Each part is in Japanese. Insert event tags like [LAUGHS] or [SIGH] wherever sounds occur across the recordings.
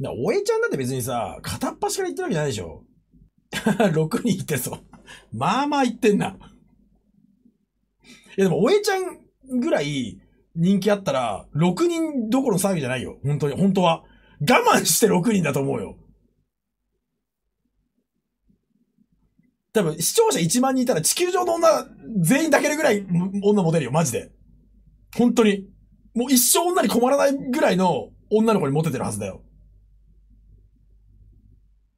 な、おえちゃんだって別にさ、片っ端から言ってるわけじゃないでしょ。6 [LAUGHS] 人いてそう。まあまあ言ってんな。いやでも、おえちゃんぐらい人気あったら、6人どころの騒ぎじゃないよ。本当に、本当は。我慢して6人だと思うよ。多分、視聴者1万人いたら地球上の女、全員抱けるぐらい女モテるよ、マジで。本当に。もう一生女に困らないぐらいの女の子にモテてるはずだよ。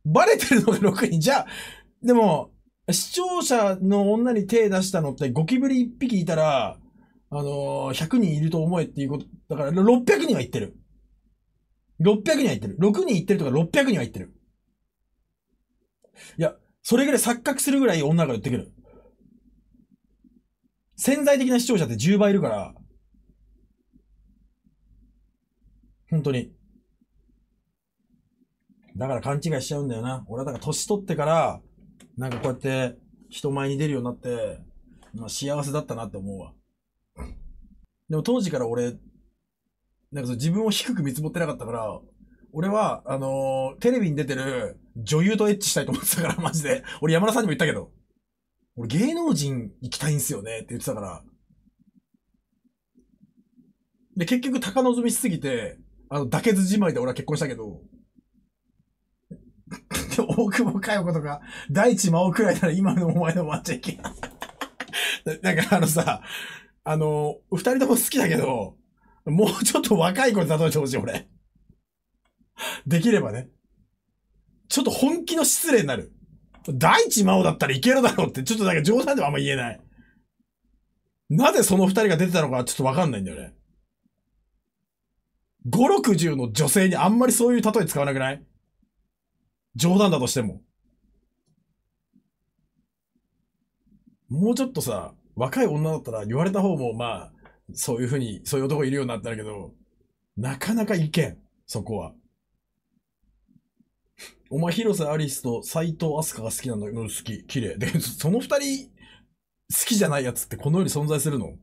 バレてるのが6人。じゃあ、でも、視聴者の女に手出したのってゴキブリ1匹いたら、あのー、100人いると思えっていうこと、だから600人は言ってる。600人は言ってる。6人言ってるとか600人は言ってる。いや、それぐらい錯覚するぐらい女が言ってくる。潜在的な視聴者って10倍いるから、本当に。だから勘違いしちゃうんだよな。俺はだから年取ってから、なんかこうやって人前に出るようになって、まあ幸せだったなって思うわ。でも当時から俺、なんかそ自分を低く見積もってなかったから、俺は、あのー、テレビに出てる女優とエッチしたいと思ってたから、[LAUGHS] マジで。俺山田さんにも言ったけど。俺芸能人行きたいんすよねって言ってたから。で、結局高望みしすぎて、あの、妥けずじまいで俺は結婚したけど、大久保佳代子とか、大地真央くらいなら今のお前の終わっちゃいけないなんかあのさ、あの、二人とも好きだけど、もうちょっと若い子に例えてほしい、俺。できればね。ちょっと本気の失礼になる。大地真央だったらいけるだろうって、ちょっとなんか冗談ではあんま言えない。なぜその二人が出てたのかちょっとわかんないんだよね。五六十の女性にあんまりそういう例え使わなくない冗談だとしても。もうちょっとさ、若い女だったら言われた方も、まあ、そういうふうに、そういう男いるようになったけど、なかなかいけん、そこは。[LAUGHS] お前、広瀬アリスと斎藤飛鳥が好きなんだ好き、綺麗。で、その二人、好きじゃないやつってこの世に存在するの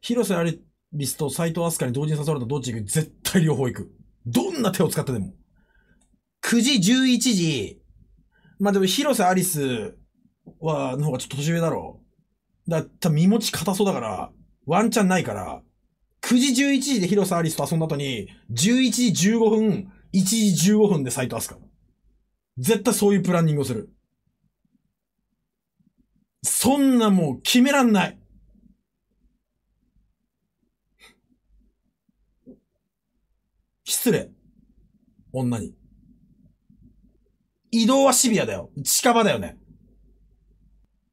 広瀬アリスと斎藤飛鳥に同時に誘われたらどっち行く絶対両方行く。どんな手を使ってでも。9時、11時。まあでも、広瀬アリスは、の方がちょっと年上だろう。だ、た身持ち硬そうだから、ワンチャンないから、9時、11時で広瀬アリスと遊んだ後に、11時15分、1時15分でサイトアスカ。絶対そういうプランニングをする。そんなもう決めらんない。失礼。女に。移動はシビアだよ。近場だよね。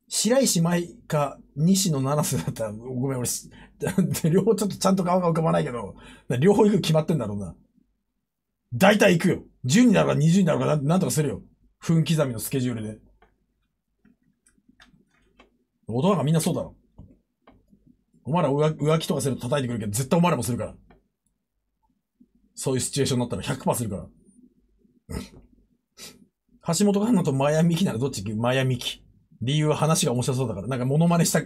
白石舞か西野七瀬だったら、ごめん、俺、[LAUGHS] 両方ちょっとちゃんと顔が浮かばないけど、両方行く決まってんだろうな。大体行くよ。10になるか20になるかなんとかするよ。分刻みのスケジュールで。大人がみんなそうだろ。お前ら浮気とかすると叩いてくるけど、絶対お前らもするから。そういうシチュエーションになったら100%するから。橋本環奈とマヤミキならどっち行くマヤミキ。理由は話が面白そうだから。なんかモノマネした、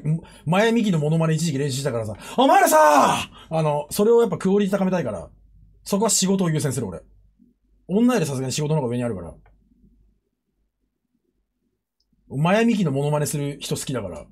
マヤミキのモノマネ一時期練習したからさ、お前らさあの、それをやっぱクオリティ高めたいから、そこは仕事を優先する俺。女よりさすがに仕事の方が上にあるから。マヤミキのモノマネする人好きだから。